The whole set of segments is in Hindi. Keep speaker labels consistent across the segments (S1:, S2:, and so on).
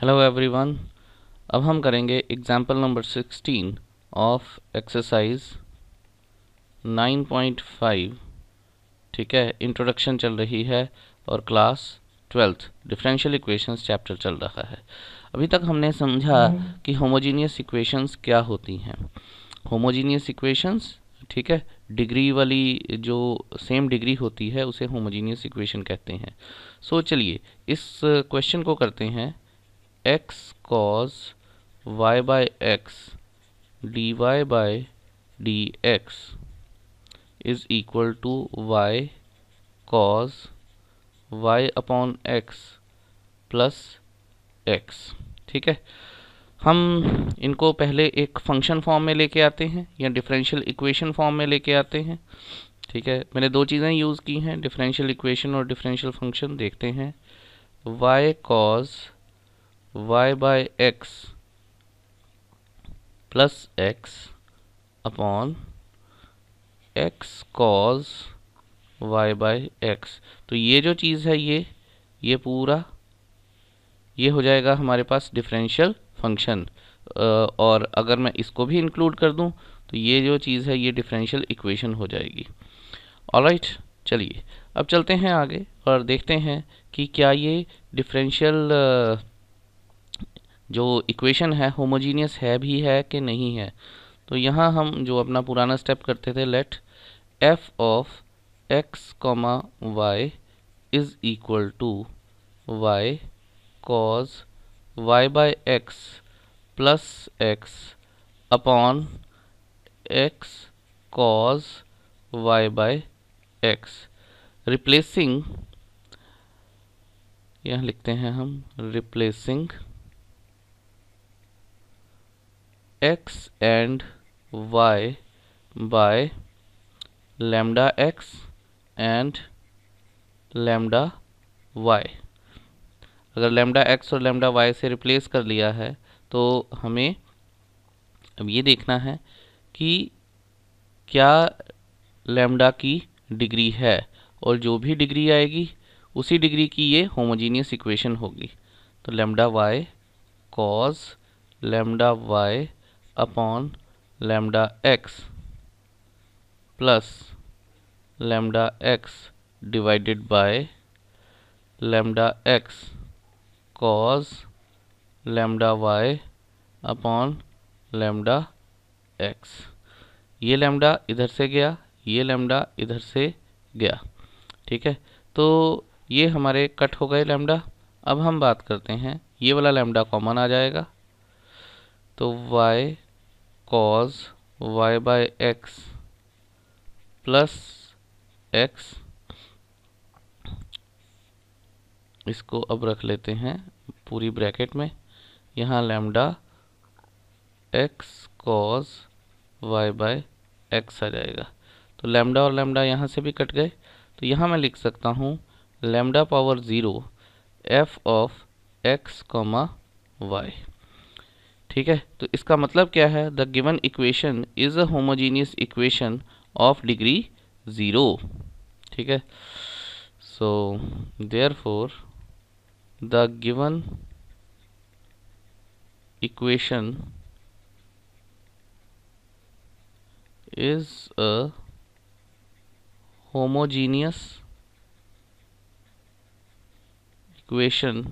S1: हेलो एवरीवन अब हम करेंगे example number sixteen of exercise nine point five ठीक है इंट्रोडक्शन चल रही है और class twelfth differential equations chapter चल रहा है अभी तक हमने समझा हम्म। कि होमोजीनियस इक्वेशंस क्या होती हैं होमोजीनियस इक्वेशंस ठीक है डिग्री वाली जो सेम डिग्री होती है उसे होमोजीनियस इक्वेशन कहते हैं सो so, चलिए इस क्वेश्चन को करते हैं x cos y by x d y by d x is equal to y cos y upon x plus x ठीक है हम इनको पहले एक फंक्शन फॉर्म में लेके आते हैं या डिफरेंशियल इक्वेशन फॉर्म में लेके आते हैं ठीक है मैंने दो चीज़ें यूज़ की हैं डिफरेंशियल इक्वेशन और डिफरेंशियल फंक्शन देखते हैं y cos y by x plus x upon x cos y by x तो ये जो चीज़ है ये ये पूरा ये हो जाएगा हमारे पास डिफरेंशियल फंक्शन और अगर मैं इसको भी इंक्लूड कर दूं तो ये जो चीज़ है ये डिफरेंशियल इक्वेशन हो जाएगी ऑलराइट चलिए अब चलते हैं आगे और देखते हैं कि क्या ये डिफरेंशियल जो इक्वेशन है होमोजीनियस है भी है कि नहीं है तो यहाँ हम जो अपना पुराना स्टेप करते थे let f of x comma y is equal to y cos y by x plus x upon x cos y by x replacing यहाँ लिखते हैं हम replacing x and y by lambda x and lambda y अगर लेमडा एक्स और लैम्डा वाई से रिप्लेस कर लिया है तो हमें अब ये देखना है कि क्या लेमडा की डिग्री है और जो भी डिग्री आएगी उसी डिग्री की ये होमोजीनियस इक्वेशन होगी तो lambda y cos lambda y upon lambda x plus lambda x divided by lambda x cos lambda y upon lambda x ये लेमडा इधर से गया ये लेमडा इधर से गया ठीक है तो ये हमारे कट हो गए लेमडा अब हम बात करते हैं ये वाला लेमडा कॉमन आ जाएगा तो y cos y by x plus x इसको अब रख लेते हैं पूरी ब्रैकेट में यहाँ lambda x cos y by x आ जाएगा तो लैम्डा और लैम्डा यहाँ से भी कट गए तो यहाँ मैं लिख सकता हूँ lambda power zero f of x comma y ठीक है तो इसका मतलब क्या है the given equation is a homogeneous equation of degree zero ठीक है so therefore the given equation is a homogeneous equation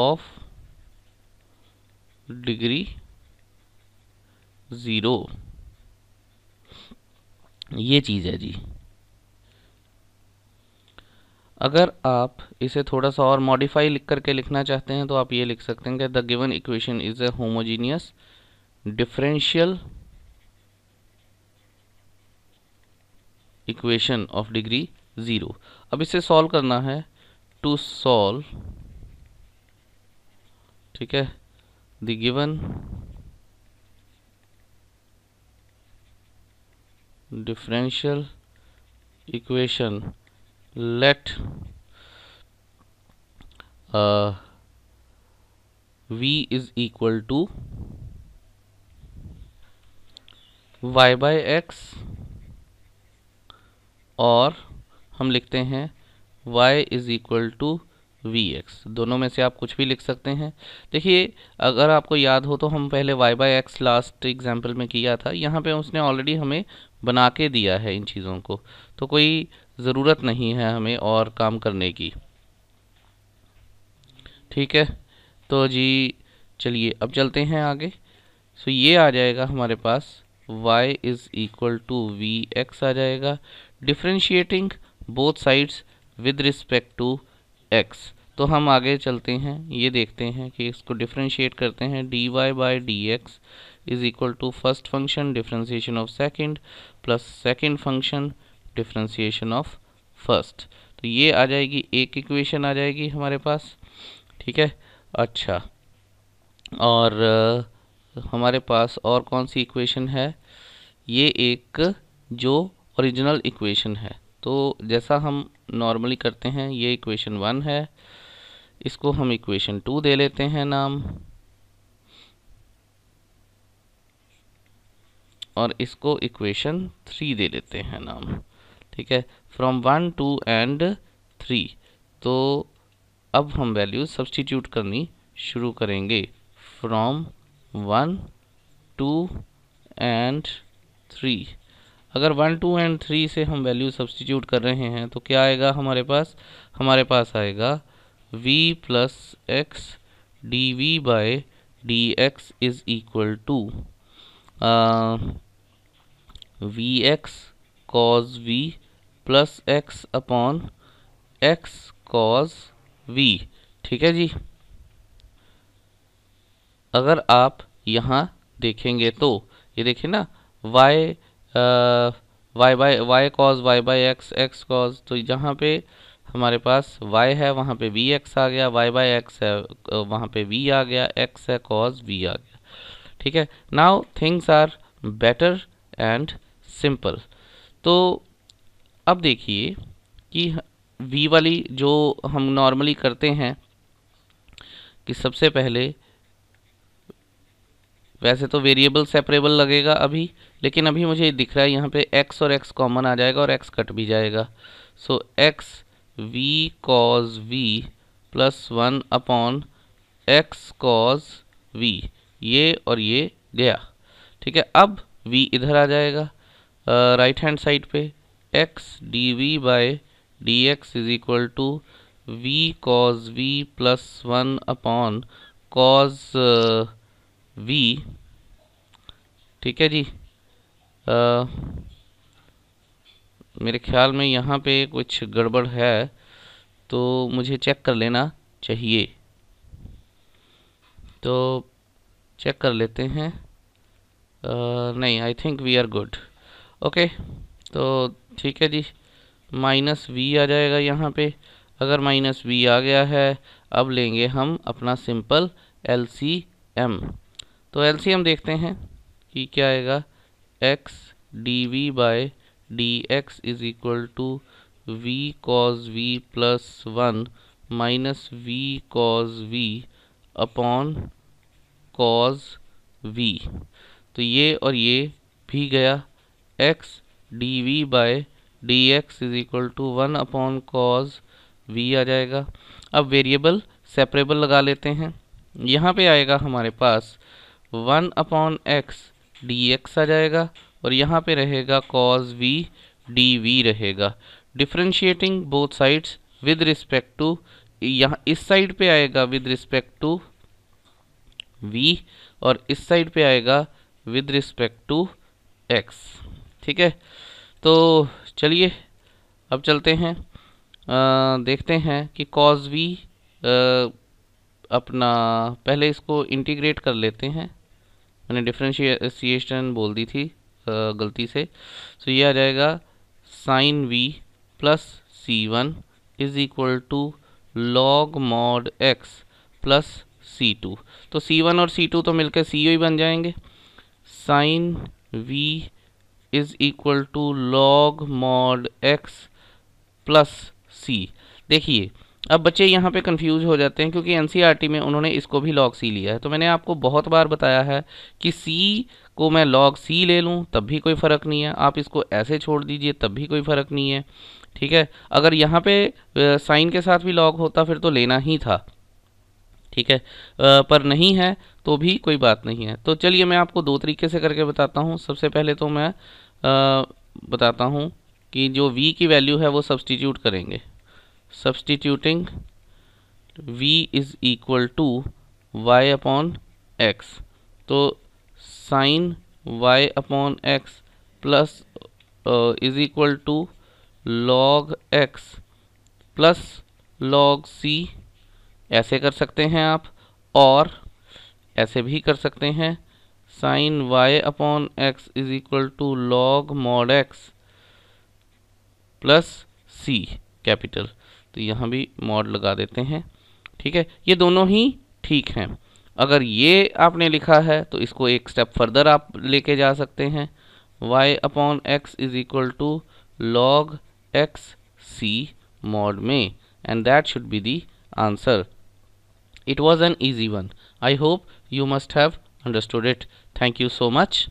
S1: of degree zero ये चीज़ है जी अगर आप इसे थोड़ा सा और मॉडिफाई लिख करके लिखना चाहते हैं तो आप ये लिख सकते हैं कि the given equation is a homogeneous differential equation of degree zero अब इसे सॉल्व करना है टू सॉल्व ठीक है the given differential equation let uh, v is equal to y by x और हम लिखते हैं y is equal to v x दोनों में से आप कुछ भी लिख सकते हैं देखिए अगर आपको याद हो तो हम पहले y by x last example में किया था यहाँ पे उसने ऑलरेडी हमें बना के दिया है इन चीज़ों को तो कोई ज़रूरत नहीं है हमें और काम करने की ठीक है तो जी चलिए अब चलते हैं आगे सो ये आ जाएगा हमारे पास y is equal to v x आ जाएगा differentiating both sides with respect to x तो हम आगे चलते हैं ये देखते हैं कि इसको डिफ्रेंशिएट करते हैं d y by d x is equal to first function differentiation of second plus second function differentiation of first तो ये आ जाएगी एक इक्वेशन आ जाएगी हमारे पास ठीक है अच्छा और आ, हमारे पास और कौन सी इक्वेशन है ये एक जो ओरिजिनल इक्वेशन है तो जैसा हम नॉर्मली करते हैं ये इक्वेशन वन है इसको हम इक्वेशन टू दे लेते हैं नाम और इसको इक्वेशन थ्री दे लेते हैं नाम ठीक है from one two and three तो अब हम वैल्यू सब्सटीट्यूट करनी शुरू करेंगे from one two and three अगर वन टू एंड थ्री से हम वैल्यू सब्सटीट्यूट कर रहे हैं तो क्या आएगा हमारे पास हमारे पास आएगा v plus x d v by d x is equal to v x cos v plus x upon x cos v ठीक है जी अगर आप यहाँ देखेंगे तो ये देखिए ना y y by y cos y by x x cos तो जहाँ पे हमारे पास वाई है वहाँ पे वी एक्स आ गया वाई बाई एक्स है वहाँ पे वी आ गया एक्स है कॉज वी आ गया ठीक है now things are better and simple तो अब देखिए कि वी वाली जो हम नॉर्मली करते हैं कि सबसे पहले वैसे तो वेरिएबल सेपरेबल लगेगा अभी लेकिन अभी मुझे दिख रहा है यहाँ पे x और x कॉमन आ जाएगा और x कट भी जाएगा so so, x v cos v plus one upon x cos v ये और ये गया ठीक है अब v इधर आ जाएगा राइट हैंड साइड पे x d v by d x is equal to v cos v plus one upon cos v ठीक है जी आ, मेरे ख्याल में यहाँ पे कुछ गड़बड़ है तो मुझे चेक कर लेना चाहिए तो चेक कर लेते हैं आ, नहीं I think we are good okay तो ठीक है जी माइनस वी आ जाएगा यहाँ पे अगर माइनस वी आ गया है अब लेंगे हम अपना सिंपल एल सी एम तो एल सी एम देखते हैं कि क्या आएगा x d v by d x is equal to v cos v plus one minus v cos v upon cos v तो ये और ये भी गया x d v by d x is equal to one upon cos v आ जाएगा अब वेरिएबल सेपरेबल लगा लेते हैं यहाँ पे आएगा हमारे पास one upon x d x आ जाएगा और यहाँ पे रहेगा कॉज वी डी वी रहेगा differentiating both sides with respect to यहाँ इस साइड पे आएगा विद रिस्पेक्ट टू वी और इस साइड पे आएगा विद रिस्पेक्ट टू एक्स ठीक है तो चलिए अब चलते हैं आ, देखते हैं कि कॉज वी आ, अपना पहले इसको इंटीग्रेट कर लेते हैं मैंने डिफ्रेंशिएशन बोल दी थी गलती से सो so, ये आ जाएगा sine v plus c one is equal to log mod x plus c two तो सी वन और सी टू तो मिलकर सी ही बन जाएंगे sine v is equal to log mod x plus c देखिए अब बच्चे यहाँ पे कंफ्यूज हो जाते हैं क्योंकि एन e में उन्होंने इसको भी लॉग सी लिया है तो मैंने आपको बहुत बार बताया है कि सी को मैं लॉग सी ले लूँ तब भी कोई फ़र्क नहीं है आप इसको ऐसे छोड़ दीजिए तब भी कोई फ़र्क नहीं है ठीक है अगर यहाँ पे साइन के साथ भी लॉग होता फिर तो लेना ही था ठीक है आ, पर नहीं है तो भी कोई बात नहीं है तो चलिए मैं आपको दो तरीके से करके बताता हूँ सबसे पहले तो मैं आ, बताता हूँ कि जो वी की वैल्यू है वो सब्सटीट्यूट करेंगे substituting v is equal to y upon x तो sine y upon x plus is equal to log x प्लस लॉग uh, c ऐसे कर सकते हैं आप और ऐसे भी कर सकते हैं sine y upon x is equal to log mod x plus c capital तो यहाँ भी मॉड लगा देते हैं ठीक है ये दोनों ही ठीक हैं अगर ये आपने लिखा है तो इसको एक स्टेप फर्दर आप लेके जा सकते हैं y upon x is equal to log x c mod में and that should be the answer it was an easy one I hope you must have understood it thank you so much